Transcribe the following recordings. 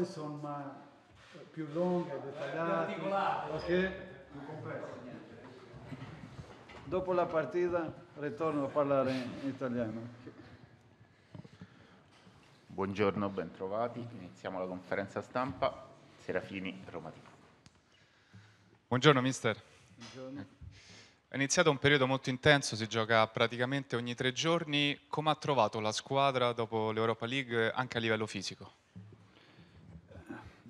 insomma più lunghe, dettagliate, okay? più complesse. Dopo la partita ritorno a parlare in italiano. Buongiorno, bentrovati. Iniziamo la conferenza stampa. Serafini, Roma TV. Buongiorno mister. Buongiorno. È iniziato un periodo molto intenso, si gioca praticamente ogni tre giorni. Come ha trovato la squadra dopo l'Europa League anche a livello fisico?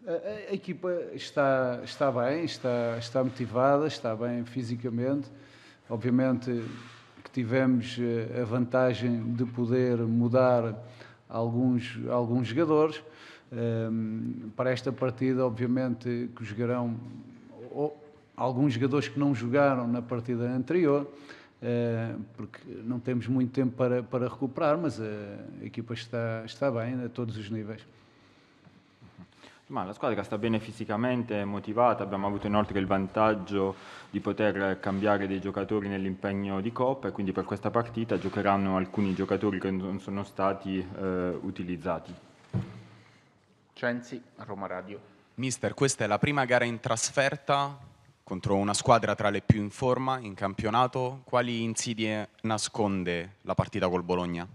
A, a equipa está, está bem, está, está motivada, está bem fisicamente. Obviamente que tivemos eh, a vantagem de poder mudar alguns, alguns jogadores. Um, ehm, para esta partida, obviamente, que jogarão ou, alguns jogadores que não jogaram na partida anterior, uh, porque não temos muito tempo para, para recuperar, mas a, a equipa está, está bem a todos os níveis. Ma la squadra sta bene fisicamente, è motivata, abbiamo avuto inoltre il vantaggio di poter cambiare dei giocatori nell'impegno di Coppa e quindi per questa partita giocheranno alcuni giocatori che non sono stati eh, utilizzati. Cenzi, Roma Radio. Mister, questa è la prima gara in trasferta contro una squadra tra le più in forma in campionato. Quali insidie nasconde la partita col Bologna?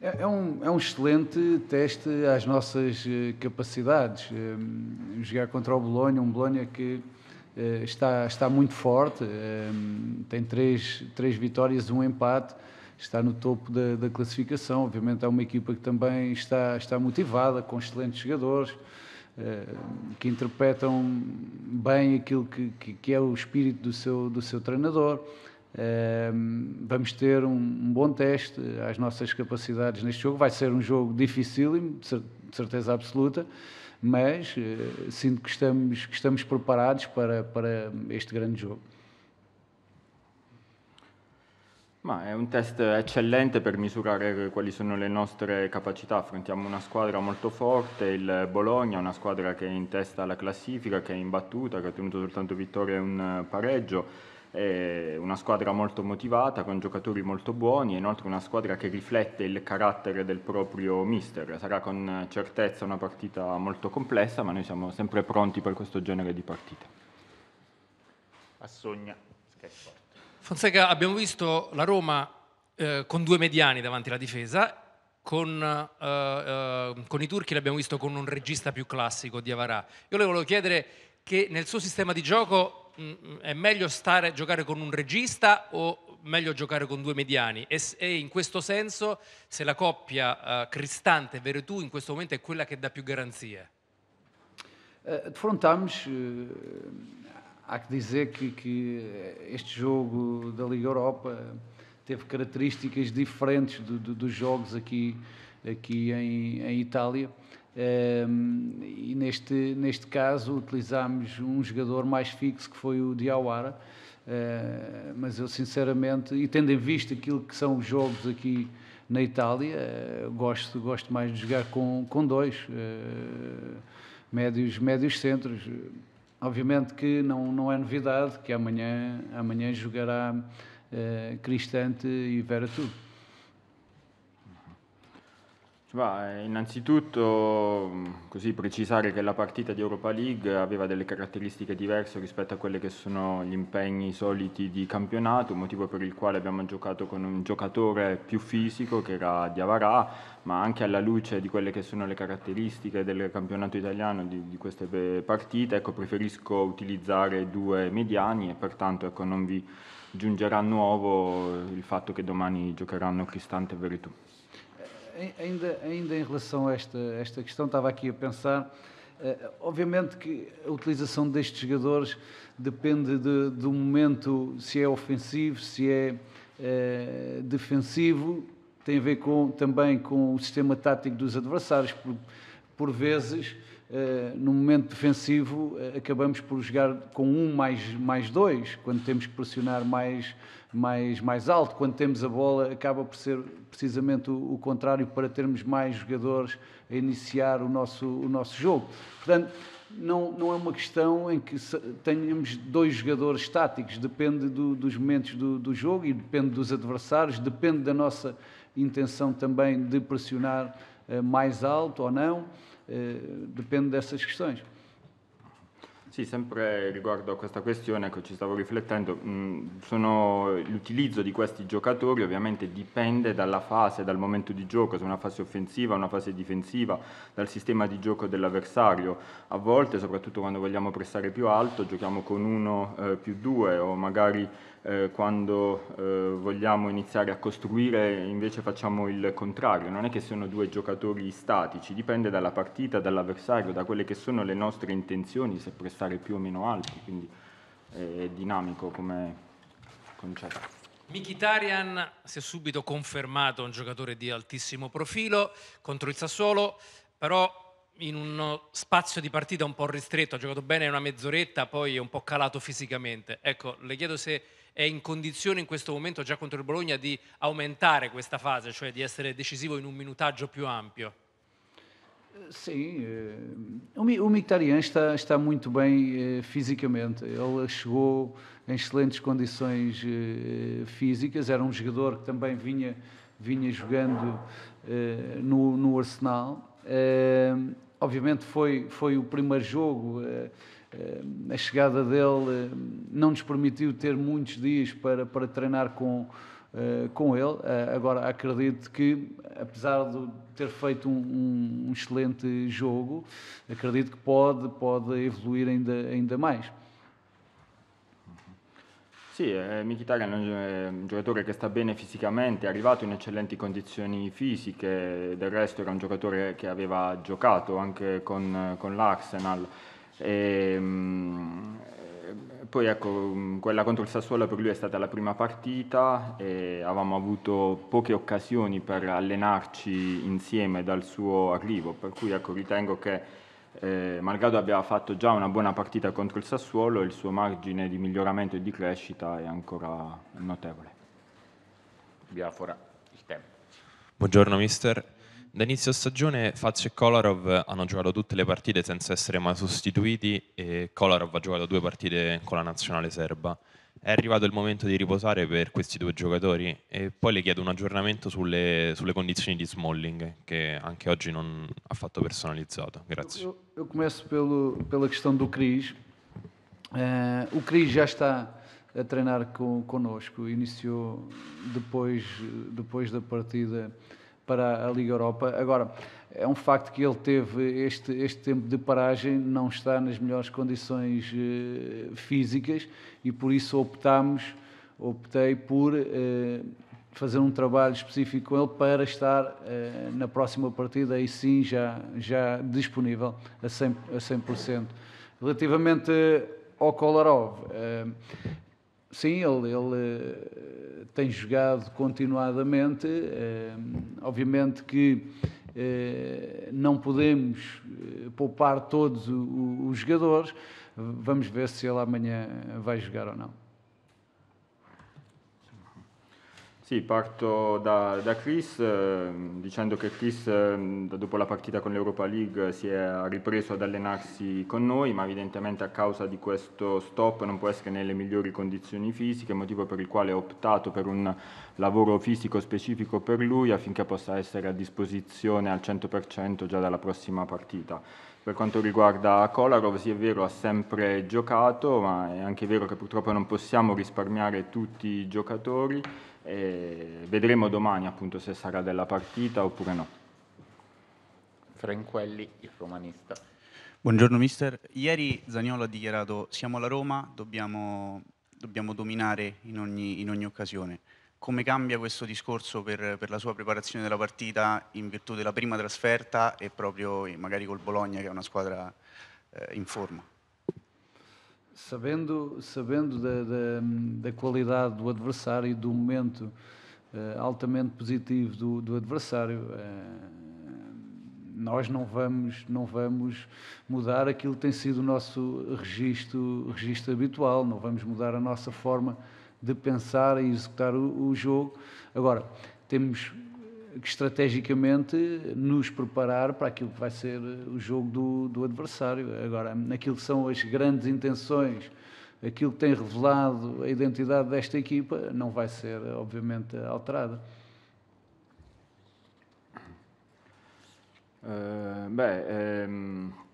É, é, um, é um excelente teste às nossas eh, capacidades. Ehm, jogar contra o Bolonha, um Bolonha que eh, está, está muito forte, ehm, tem três, três vitórias, um empate, está no topo da, da classificação. Obviamente, é uma equipa que também está, está motivada, com excelentes jogadores ehm, que interpretam bem aquilo que, que, que, é o espírito do seu, do seu treinador. Ehm, vamos ter um, um bom teste às nossas capacidades neste jogo. Vai ser um jogo dificílimo, de certeza absoluta, mas eh, sinto que estamos, que estamos preparados para, para este grande jogo. Ma è un test eccellente per misurare quali sono le nostre capacità. Affrontiamo una squadra molto forte, il Bologna, una squadra che è in testa alla classifica, che è imbattuta, che ha ottenuto soltanto vittoria e un pareggio è una squadra molto motivata, con giocatori molto buoni e inoltre una squadra che riflette il carattere del proprio mister. Sarà con certezza una partita molto complessa, ma noi siamo sempre pronti per questo genere di partite. Assogna, Sky Fonseca, abbiamo visto la Roma eh, con due mediani davanti alla difesa con, eh, eh, con, i turchi l'abbiamo visto con un regista più classico di Avarà. Io le volevo chiedere che nel suo sistema di gioco mh, mm, mm, è meglio stare, giocare con un regista o meglio giocare con due mediani e, e in questo senso se la coppia uh, Cristante Veretù in questo momento è quella che dà più garanzie. Uh, eh, Defrontámos, uh, eh, há que dizer que, que este jogo da Liga Europa teve características diferentes do, do, dos jogos aqui, aqui em, em Itália. Um, e neste, neste caso utilizámos um jogador mais fixo que foi o Diawara, uh, mas eu sinceramente, e tendo em vista aquilo que são os jogos aqui na Itália, uh, gosto, gosto mais de jogar com, com dois, uh, médios, médios centros. Obviamente que não, não é novidade que amanhã, amanhã jogará Cristante e Vera Tudo. Bah, eh, innanzitutto mm, così precisare che la partita di Europa League aveva delle caratteristiche diverse rispetto a quelli che sono gli impegni soliti di campionato, motivo per il quale abbiamo giocato con un giocatore più fisico che era Diavarà, ma anche alla luce di quelle che sono le caratteristiche del campionato italiano di, di queste eh, partite, ecco, preferisco utilizzare due mediani e pertanto ecco, non vi giungerà nuovo il fatto che domani giocheranno Cristante e Veritù. ainda, ainda em relação a esta, esta questão, estava aqui a pensar. Eh, obviamente que a utilização destes jogadores depende de, do momento, se é ofensivo, se é, eh, defensivo, tem a ver com, também com o sistema tático dos adversários. Por, por vezes, eh, no momento defensivo, acabamos por jogar com um mais, mais dois, quando temos que pressionar mais, mais, mais alto. Quando temos a bola, acaba por ser precisamente o, o, contrário para termos mais jogadores a iniciar o nosso, o nosso jogo. Portanto, não, não é uma questão em que tenhamos dois jogadores estáticos, depende do, dos momentos do, do jogo e depende dos adversários, depende da nossa intenção também de pressionar eh, mais alto ou não, eh, depende dessas questões. Sì, sempre riguardo a questa questione, ecco, ci stavo riflettendo, mm, l'utilizzo di questi giocatori ovviamente dipende dalla fase, dal momento di gioco, se è una fase offensiva, una fase difensiva, dal sistema di gioco dell'avversario. A volte, soprattutto quando vogliamo pressare più alto, giochiamo con uno eh, più due o magari eh, quando eh, vogliamo iniziare a costruire invece facciamo il contrario, non è che sono due giocatori statici, dipende dalla partita, dall'avversario, da quelle che sono le nostre intenzioni, se prestare più o meno alti, quindi è dinamico come concetto. Mkhitaryan si è subito confermato un giocatore di altissimo profilo contro il Sassuolo, però in uno spazio di partita un po' ristretto, ha giocato bene una mezz'oretta, poi è un po' calato fisicamente. Ecco, le chiedo se è in condizione in questo momento, già contro il Bologna, di aumentare questa fase, cioè di essere decisivo in un minutaggio più ampio? Eh, Sim, eh, o Mictarian está, está muito bem eh, fisicamente. Ele chegou em excelentes condições físicas. Era um jogador que também vinha, vinha jogando no, no Arsenal. Obviamente, foi, foi o primeiro jogo. Eh, a chegada dele eh, não nos permitiu ter muitos dias para, para treinar com, eh, com ele. Agora, acredito que, apesar de ter feito um, um excelente jogo, acredito que pode, pode evoluir ainda, ainda mais. Sì, eh, Mkhitaryan è un giocatore che sta bene fisicamente, è arrivato in eccellenti condizioni fisiche, del resto era un giocatore che aveva giocato anche con, con l'Arsenal, E, ehm, eh, poi ecco, mm, quella contro il Sassuolo per lui è stata la prima partita, e avevamo avuto poche occasioni per allenarci insieme dal suo arrivo, per cui ecco, ritengo che eh, malgrado abbia fatto già una buona partita contro il Sassuolo, il suo margine di miglioramento e di crescita è ancora notevole. Biafora, il tempo. Buongiorno mister, da inizio stagione Fazio e Kolarov hanno giocato tutte le partite senza essere mai sostituiti e Kolarov ha giocato due partite con la nazionale serba. È arrivato il momento di riposare per questi due giocatori e poi le chiedo un aggiornamento sulle, sulle condizioni di Smalling che anche oggi non ha fatto personalizzato. Grazie. Io, eu começo pelo, pela questão do Cris. Uh, o Cris già sta a treinar com, conosco, iniziò dopo la partita. para a Liga Europa. Agora, é um facto que ele teve este, este tempo de paragem, não está nas melhores condições eh, físicas e por isso optámos, optei por eh, fazer um trabalho específico com ele para estar eh, na próxima partida aí sim já, já disponível a 100%. A 100%. Relativamente ao Kolarov, Sim, ele, ele eh, tem jogado continuadamente. Eh, obviamente que eh, não podemos poupar todos os jogadores. Vamos ver se ele amanhã vai jogar ou não. Sì, parto da, da Chris ehm, dicendo che Chris ehm, dopo la partita con l'Europa League si è ripreso ad allenarsi con noi, ma evidentemente a causa di questo stop non può essere nelle migliori condizioni fisiche, motivo per il quale ho optato per un lavoro fisico specifico per lui affinché possa essere a disposizione al 100% già dalla prossima partita. Per quanto riguarda Kolarov, sì è vero, ha sempre giocato, ma è anche vero che purtroppo non possiamo risparmiare tutti i giocatori. vedremo domani appunto se sarà della partita oppure no. Franquelli, il romanista. Buongiorno mister, ieri Zagnolo ha dichiarato siamo alla Roma, dobbiamo, dobbiamo dominare in ogni, in ogni occasione. come cambia questo discorso per, per, la sua preparazione della partita in virtù della prima trasferta e proprio eh, magari col Bologna che è una squadra eh, in forma? Sabendo, sabendo da, da, da, qualidade do adversário e do momento eh, altamente positivo do, do adversário, eh, nós não vamos, não vamos mudar aquilo que tem sido o nosso registro, registro habitual, não vamos mudar a nossa forma de pensar e executar o, o jogo. Agora, temos que estrategicamente nos preparar para aquilo que vai ser eh, o jogo do, do adversário. Agora, naquilo que são as grandes intenções, aquilo que tem revelado a identidade desta equipa, não vai ser, obviamente, alterada. Uh, bem, um, ehm,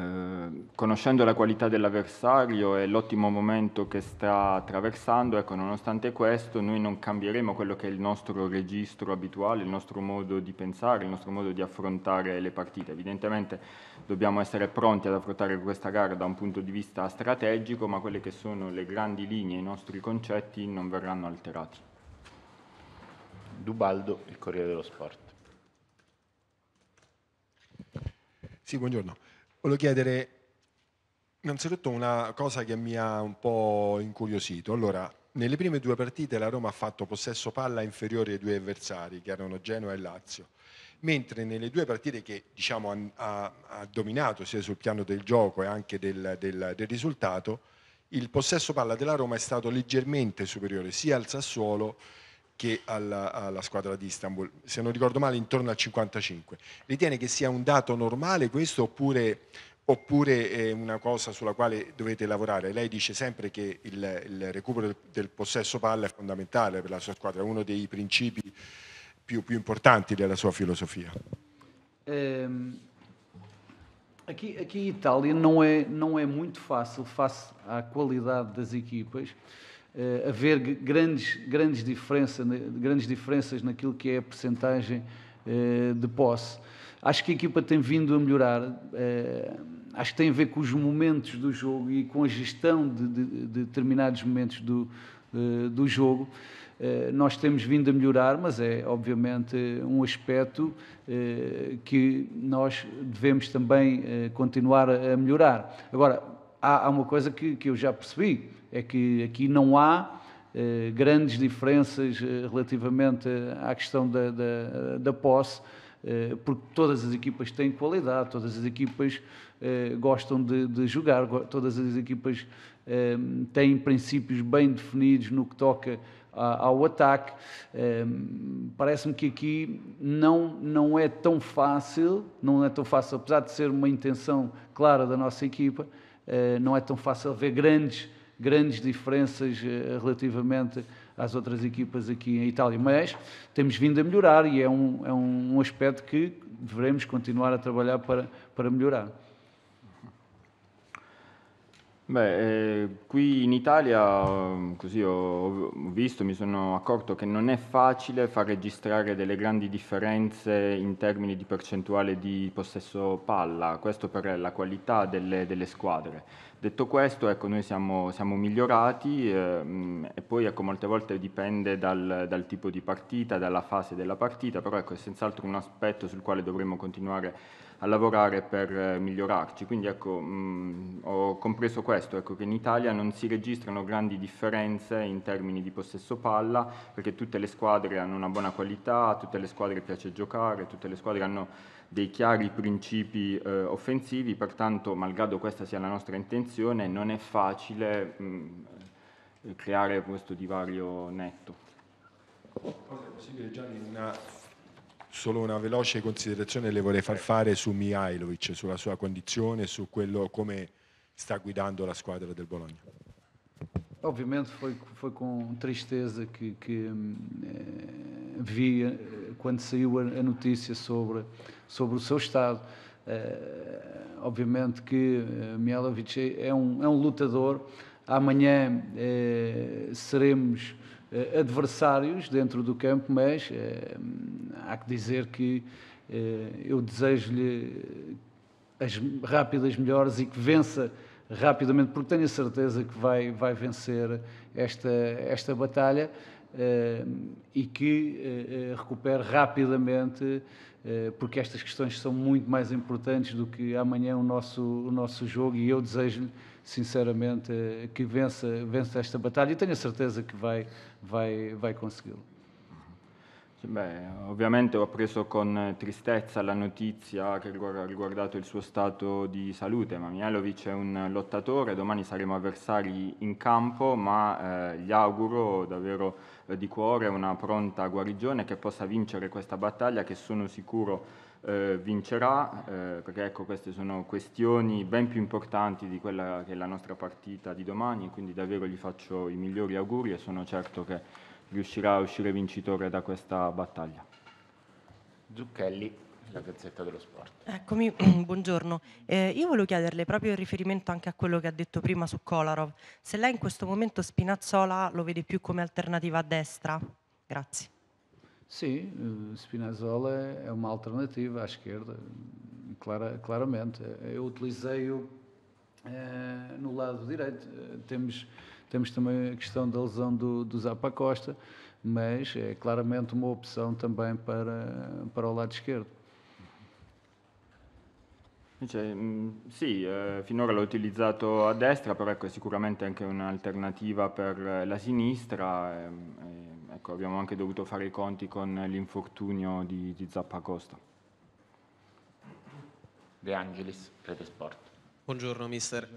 Ehm, conoscendo la qualità dell'avversario e l'ottimo momento che sta attraversando, ecco, nonostante questo noi non cambieremo quello che è il nostro registro abituale, il nostro modo di pensare, il nostro modo di affrontare le partite. Evidentemente dobbiamo essere pronti ad affrontare questa gara da un punto di vista strategico, ma quelle che sono le grandi linee, i nostri concetti non verranno alterati. Dubaldo, il Corriere dello Sport. Sì, buongiorno. Volevo chiedere innanzitutto una cosa che mi ha un po' incuriosito. Allora, nelle prime due partite la Roma ha fatto possesso palla inferiore ai due avversari, che erano Genoa e Lazio, mentre nelle due partite che diciamo, ha, ha, dominato sia sul piano del gioco e anche del, del, del risultato, il possesso palla della Roma è stato leggermente superiore sia al Sassuolo che alla, alla, squadra di Istanbul, se non ricordo male intorno al 55. Ritiene che sia un dato normale questo oppure, oppure è una cosa sulla quale dovete lavorare? Lei dice sempre che il, il recupero del, del, possesso palla è fondamentale per la sua squadra, è uno dei principi più, più importanti della sua filosofia. Um... Aqui, aqui em Itália não é, não é muito fácil face à qualidade das equipas. uh, eh, haver grandes, grandes, diferença, grandes diferenças naquilo que é a percentagem uh, de posse. Acho que a equipa tem vindo a melhorar. Uh, acho que tem a ver com os momentos do jogo e com a gestão de, de, de determinados momentos do, do jogo. Nós temos vindo a melhorar, mas é obviamente um aspecto que nós devemos também continuar a melhorar. Agora, há uma coisa que, que eu já percebi, é que aqui não há eh, grandes diferenças eh, relativamente eh, à questão da, da, da posse, porque todas as equipas têm qualidade, todas as equipas gostam de, de, jogar, todas as equipas têm princípios bem definidos no que toca ao ataque. Parece-me que aqui não, não é tão fácil, não é tão fácil, apesar de ser uma intenção clara da nossa equipa, não é tão fácil ver grandes grandes diferenças eh, relativamente às outras equipas aqui em Itália. Mas temos vindo a melhorar e é um, é um aspecto que devemos continuar a trabalhar para, para melhorar. Beh, eh, qui in Italia, così ho visto, mi sono accorto che non è facile far registrare delle grandi differenze in termini di percentuale di possesso palla, questo per la qualità delle, delle squadre. Detto questo, ecco, noi siamo, siamo migliorati ehm, e poi ecco, molte volte dipende dal, dal, tipo di partita, dalla fase della partita, però ecco, è senz'altro un aspetto sul quale dovremmo continuare a lavorare per eh, migliorarci. Quindi ecco, mh, mm, ho compreso questo, ecco, che in Italia non si registrano grandi differenze in termini di possesso palla, perché tutte le squadre hanno una buona qualità, tutte le squadre piace giocare, tutte le squadre hanno dei chiari principi eh, offensivi, pertanto, malgrado questa sia la nostra intenzione, non è facile mh, mm, creare questo divario netto. Cosa È possibile Gianni una, solo una veloce considerazione le vorrei far fare su Mihailovic, sulla sua condizione, su quello come sta guidando la squadra del Bologna. Ovviamente foi, foi com tristeza que, que mm, eh, vi eh, quando saiu a, notícia sobre, sobre o seu estado. Eh, obviamente que eh, Mialovic é, é um, é um lutador. Amanhã eh, seremos adversários dentro do campo, mas há que dizer que eu desejo-lhe as rápidas melhores e que vença rapidamente, porque tenho a certeza que vai, vai vencer esta, esta batalha. Eh, e que eh, eh, recupere rapidamente, porque estas questões são muito mais importantes do que amanhã o nosso, o nosso jogo e eu desejo-lhe sinceramente que vença, vença esta batalha e tenho a certeza que vai, vai, vai consegui-lo. Beh, ovviamente ho preso con eh, tristezza la notizia che ha riguardato il suo stato di salute, ma Mielovic è un lottatore, domani saremo avversari in campo, ma eh, gli auguro davvero eh, di cuore una pronta guarigione che possa vincere questa battaglia che sono sicuro eh, vincerà, eh, perché ecco queste sono questioni ben più importanti di quella che è la nostra partita di domani, quindi davvero gli faccio i migliori auguri e sono certo che riuscirà a uscire vincitore da questa battaglia. Zucchelli la Gazzetta dello Sport. Eccomi, buongiorno. Eh, io volevo chiederle proprio in riferimento anche a quello che ha detto prima su Kolarov, se lei in questo momento Spinazzola lo vede più come alternativa a destra? Grazie. Sì, eh, Spinazzola è un'alternativa a à esquerda, clara, claramente. Eu eh, utilizei-o eh, no lado direito. Eh, temos Temos também a questão da lesão do, do Zapa Costa, mas é claramente uma opção também para, para o lado esquerdo. Cioè, mm, sì, eh, finora l'ho utilizzato a destra, però ecco, è sicuramente anche un'alternativa per la sinistra. Eh, eh, ecco, abbiamo anche dovuto fare i conti con l'infortunio di, di Costa. De Angelis, Fede Sport. Buongiorno mister.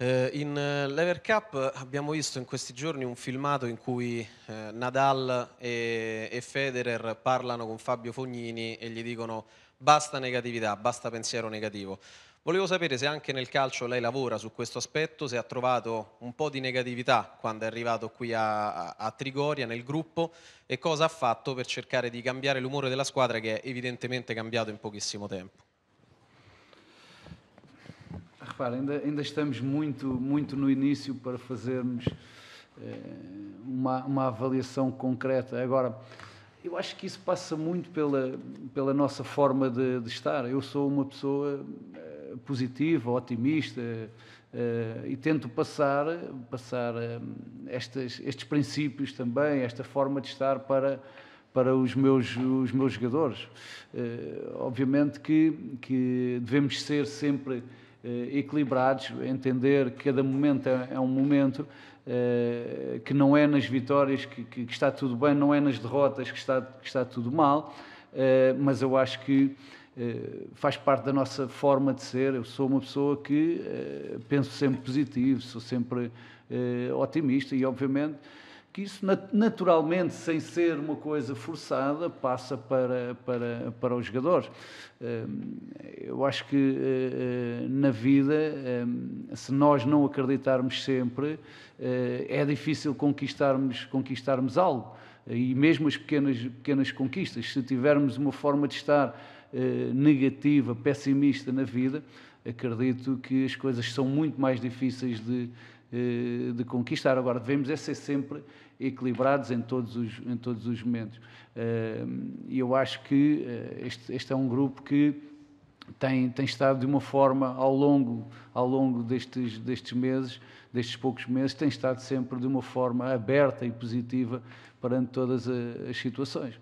Eh, in eh, Lever Cup abbiamo visto in questi giorni un filmato in cui eh, Nadal e, e, Federer parlano con Fabio Fognini e gli dicono basta negatività, basta pensiero negativo. Volevo sapere se anche nel calcio lei lavora su questo aspetto, se ha trovato un po' di negatività quando è arrivato qui a, a, a Trigoria nel gruppo e cosa ha fatto per cercare di cambiare l'umore della squadra che è evidentemente cambiato in pochissimo tempo. repara, ainda, ainda estamos muito, muito no início para fazermos eh, uma, uma avaliação concreta. Agora, eu acho que isso passa muito pela, pela nossa forma de, de estar. Eu sou uma pessoa eh, positiva, otimista, eh, e tento passar, passar eh, estes, estes princípios também, esta forma de estar para, para os, meus, os meus jogadores. Uh, obviamente que, que devemos ser sempre eh, equilibrados, entender que cada momento é, é um momento, eh, que não é nas vitórias que, que, que está tudo bem, não é nas derrotas que está, que está tudo mal, eh, mas eu acho que faz parte da nossa forma de ser. Eu sou uma pessoa que penso sempre positivo, sou sempre otimista e, obviamente, que isso naturalmente, sem ser uma coisa forçada, passa para, para, para o jogador. Hum, eu acho que eh, eh, na vida, hum, se nós não acreditarmos sempre, eh, é difícil conquistarmos, conquistarmos algo. E mesmo as pequenas, pequenas conquistas, se tivermos uma forma de estar negativa, pessimista na vida, acredito que as coisas são muito mais difíceis de, eh, de conquistar. Agora, devemos é ser sempre equilibrados em todos os, em todos os momentos. Eh, e eu acho que eh, este, este é um grupo que tem, tem estado de uma forma ao longo, ao longo destes, destes meses, destes poucos meses, tem estado sempre de uma forma aberta e positiva perante todas as situações.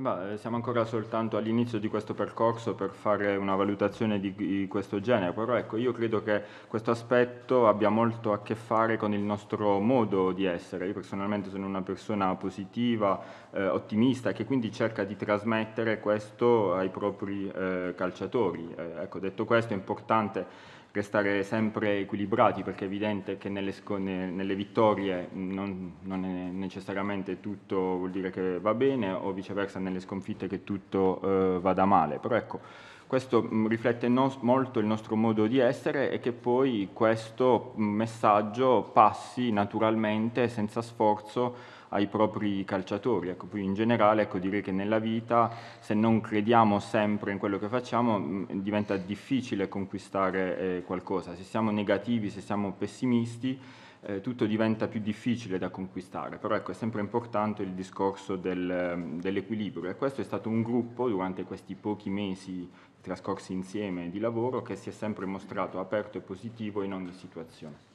Sembra, eh, siamo ancora soltanto all'inizio di questo percorso per fare una valutazione di, di questo genere, però ecco, io credo che questo aspetto abbia molto a che fare con il nostro modo di essere. Io personalmente sono una persona positiva, eh, ottimista, che quindi cerca di trasmettere questo ai propri eh, calciatori. Eh, ecco, detto questo è importante restare sempre equilibrati perché è evidente che nelle, nelle vittorie non, non, è necessariamente tutto vuol dire che va bene o viceversa nelle sconfitte che tutto eh, vada male, però ecco questo mh, mm, riflette no, molto il nostro modo di essere e che poi questo mm, messaggio passi naturalmente senza sforzo ai propri calciatori. Ecco, in generale ecco, direi che nella vita se non crediamo sempre in quello che facciamo mm, diventa difficile conquistare eh, qualcosa. Se siamo negativi, se siamo pessimisti, eh, tutto diventa più difficile da conquistare, però ecco, è sempre importante il discorso del, mm, dell'equilibrio e questo è stato un gruppo durante questi pochi mesi trascorsi insieme di lavoro che si è sempre mostrato aperto e positivo in ogni situazione.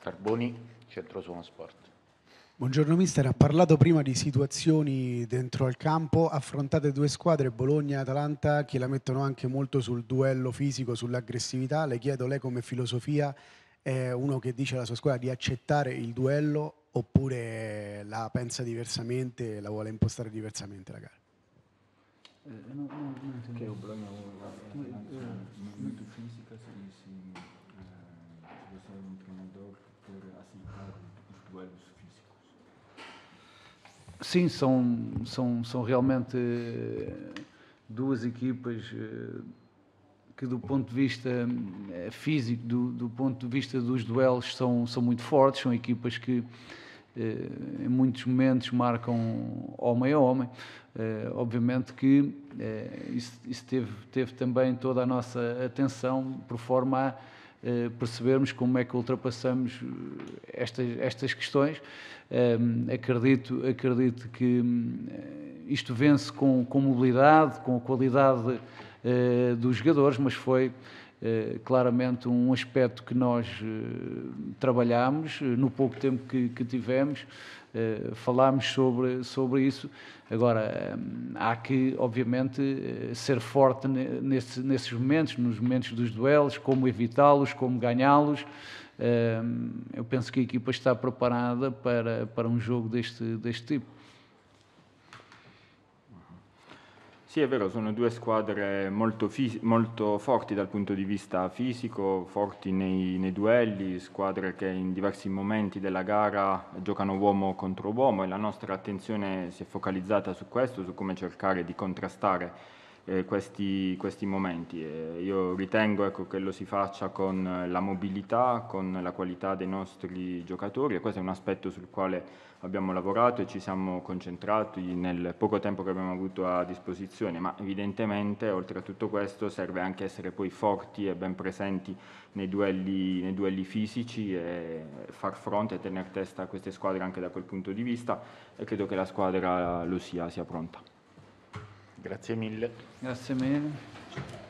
Carboni. Centro Centrosuono Sport. Buongiorno mister, ha parlato prima di situazioni dentro al campo, affrontate due squadre, Bologna e Atalanta, che la mettono anche molto sul duello fisico, sull'aggressività, le chiedo lei come filosofia è uno che dice alla sua squadra di accettare il duello oppure la pensa diversamente, la vuole impostare diversamente la gara? Eh, no, no, no, no, no, no, no, no, no, Sim, são, são, são realmente eh, duas equipas eh, que, do ponto de vista eh, físico, do, do ponto de vista dos duelos, são, são muito fortes. São equipas que, em muitos momentos, marcam homem a homem. Obviamente que isso, isso teve, teve também toda a nossa atenção, por forma a eh, percebermos como é que ultrapassamos eh, estas, estas questões. acredito, acredito que hum, eh, isto vence com, com mobilidade, com a qualidade dos jogadores, mas foi eh, claramente um aspecto que nós eh, trabalhamos eh, no pouco tempo que, que tivemos, falámos sobre, sobre isso. Agora, há que, obviamente, ser forte nesses nesses momentos, nos momentos dos duelos, como evitá-los, como ganhá-los. Eu penso que a equipa está preparada para, para um jogo deste, deste tipo. Sì, è vero, sono due squadre molto, fisi- molto forti dal punto di vista fisico, forti nei, nei, duelli, squadre che in diversi momenti della gara giocano uomo contro uomo e la nostra attenzione si è focalizzata su questo, su come cercare di contrastare eh, questi, questi, momenti. E io ritengo ecco, che lo si faccia con la mobilità, con la qualità dei nostri giocatori e questo è un aspetto sul quale abbiamo lavorato e ci siamo concentrati nel poco tempo che abbiamo avuto a disposizione, ma evidentemente oltre a tutto questo serve anche essere poi forti e ben presenti nei duelli, nei duelli fisici e far fronte e tenere testa a queste squadre anche da quel punto di vista e credo che la squadra lo sia, sia pronta. Grazie mille. Grazie mille.